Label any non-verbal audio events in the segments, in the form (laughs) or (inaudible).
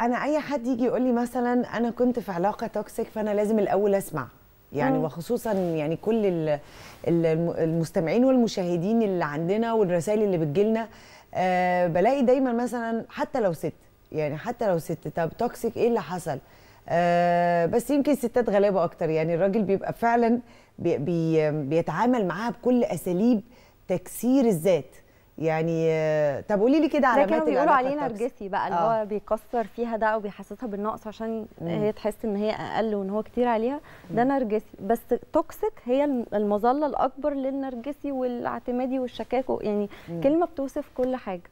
انا اي حد يجي يقول لي مثلا انا كنت في علاقه توكسيك فانا لازم الاول اسمع يعني وخصوصا يعني كل المستمعين والمشاهدين اللي عندنا والرسائل اللي بتجيلنا آه، بلاقي دايما مثلا حتى لو ست يعني حتى لو ست طب توكسيك ايه اللي حصل آه، بس يمكن الستات غلابه اكتر يعني الراجل بيبقى فعلا بيتعامل معاها بكل اساليب تكسير الذات يعني طب قولي لي كده علامات كانوا بيقولوا عليه نرجسي بقى اللي آه. هو بيكسر فيها ده او بيحسسها بالنقص عشان مم. هي تحس ان هي اقل وان هو كتير عليها ده نرجسي بس توكسيك هي المظله الاكبر للنرجسي والاعتمادي والشكاك يعني مم. كلمه بتوصف كل حاجه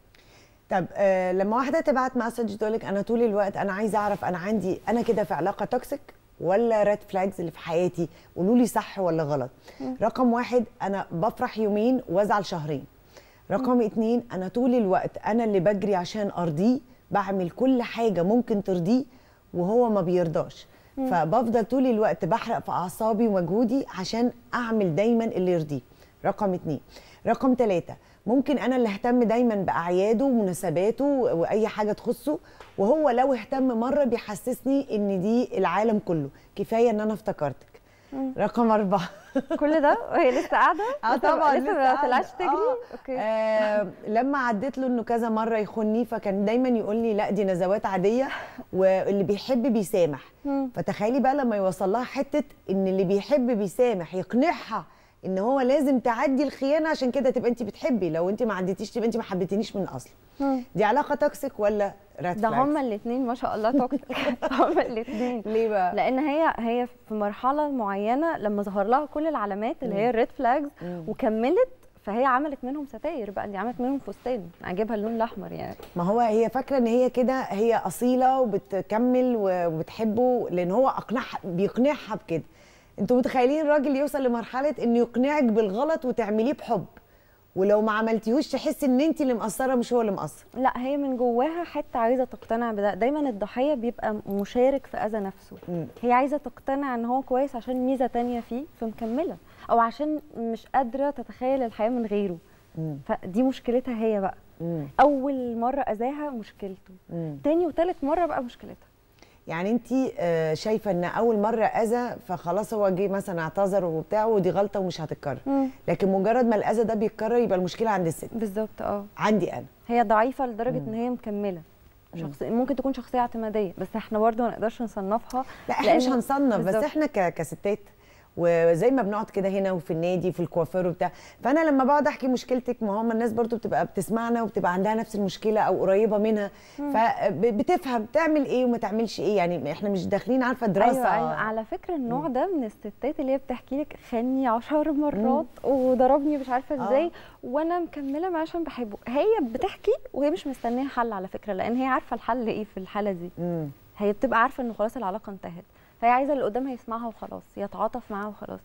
طب آه لما واحده تبعت مسج تقول لك انا طول الوقت انا عايزه اعرف انا عندي انا كده في علاقه توكسيك ولا ريد فلاجز اللي في حياتي قولوا لي صح ولا غلط مم. رقم واحد انا بفرح يومين وازعل شهرين رقم اتنين انا طول الوقت انا اللي بجري عشان ارضيه بعمل كل حاجه ممكن ترضيه وهو ما بيرضاش فبفضل طول الوقت بحرق في اعصابي ومجهودي عشان اعمل دايما اللي يرضيه رقم اتنين رقم تلاتة ممكن انا اللي اهتم دايما باعياده ومناسباته واي حاجه تخصه وهو لو اهتم مره بيحسسني ان دي العالم كله كفايه ان انا افتكرتك رقم أربعة (laughs) كل ده وهي لسه قاعدة؟ اه طبعا لسه ما طلعتش تجري؟ آه. اوكي آه لما عديت له انه كذا مرة يخوني فكان دايما يقول لي لا دي نزوات عادية واللي بيحب بيسامح فتخيلي بقى لما يوصل لها حتة ان اللي بيحب بيسامح يقنعها ان هو لازم تعدي الخيانه عشان كده تبقى انت بتحبي لو انت ما عديتيش تبقى انت ما حبيتنيش من اصل دي علاقه توكسيك ولا رات ده هما الاثنين ما شاء الله توكسيك (laughs) (laughs) هما الاثنين ليه بقى لان هي هي في مرحله معينه لما ظهر لها كل العلامات اللي هي الريد فلاجز وكملت فهي عملت منهم ستاير بقى دي عملت منهم فستان عجبها اللون الاحمر يعني ما هو هي فاكره ان هي كده هي اصيله وبتكمل وبتحبه لان هو اقنعها بيقنعها بكده انتوا متخيلين الراجل يوصل لمرحله انه يقنعك بالغلط وتعمليه بحب ولو ما عملتيهوش تحسي ان انت اللي مقصره مش هو اللي مقصر لا هي من جواها حته عايزه تقتنع بده دايما الضحيه بيبقى مشارك في اذى نفسه م. هي عايزه تقتنع ان هو كويس عشان ميزه تانية فيه فمكمله او عشان مش قادره تتخيل الحياه من غيره م. فدي مشكلتها هي بقى م. اول مره اذاها مشكلته م. تاني وتالت مره بقى مشكلتها يعني انت آه، شايفه ان اول مره اذى فخلاص هو جه مثلا اعتذر وبتاع ودي غلطه ومش هتتكرر لكن مجرد ما الاذى ده بيتكرر يبقى المشكله عند الست بالظبط اه عندي انا هي ضعيفه لدرجه مم. ان هي مكمله شخص ممكن تكون شخصيه اعتماديه بس احنا برده ما نقدرش نصنفها لا احنا مش هنصنف بس احنا كستات وزي ما بنقعد كده هنا وفي النادي في الكوافير وبتاع فانا لما بقعد احكي مشكلتك ما هم الناس برضو بتبقى بتسمعنا وبتبقى عندها نفس المشكله او قريبه منها فبتفهم تعمل ايه وما تعملش ايه يعني احنا مش داخلين عارفه أيوة، دراسه أيوة, ايوه على فكره النوع ده من الستات اللي هي بتحكي لك خاني 10 مرات وضربني مش عارفه آه. ازاي آه. وانا مكمله معاه عشان بحبه هي بتحكي وهي مش مستنيه حل على فكره لان هي عارفه الحل ايه في الحاله دي مم. هي بتبقى عارفه ان خلاص العلاقه انتهت فهي عايزه اللي قدامها يسمعها وخلاص يتعاطف معاها وخلاص